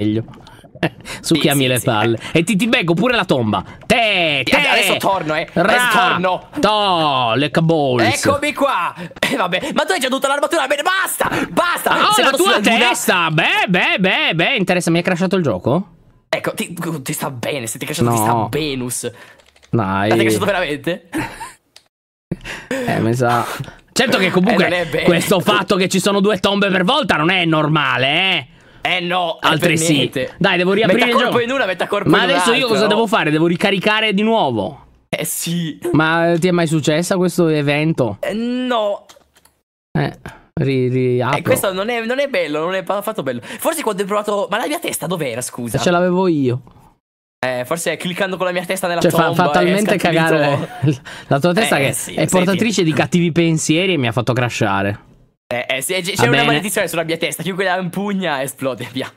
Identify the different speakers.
Speaker 1: meglio. Succhiami sì, le palle. Eh. E ti, ti becco pure la tomba. Te, te. Adesso torno, eh. Ra, Adesso torno. To, le cabole. Eccomi qua. eh, vabbè, ma tu hai già tutta l'armatura. Bene, basta. Basta. Ah, oh, la tua testa. Luna... Beh, beh, beh, beh. Interessa, mi hai crashato il gioco? Ecco, ti, ti sta bene. Se ti è crashato, no. ti sta benus. Dai. ti è crashato veramente? eh, mi sa... Certo che eh, comunque eh, questo fatto che ci sono due tombe per volta non è normale, eh? Eh no, altresì. Dai, devo riaprire metà il gioco. in una, metà corpo Ma in adesso io cosa devo fare? Devo ricaricare di nuovo. Eh sì. Ma ti è mai successo questo evento? Eh, no. Eh. Ri, ri eh, questo non è, non è, bello, non è affatto bello. Forse quando hai provato. Ma la mia testa dov'era? Scusa. Ce l'avevo io. Eh, forse cliccando con la mia testa nella cioè, tomba fa, fa eh, talmente cagare la tua testa eh, che sì, è portatrice senti. di cattivi pensieri e mi ha fatto crashare. Eh, eh, c'è una maledizione sulla mia testa, chiunque la impugna esplode, via.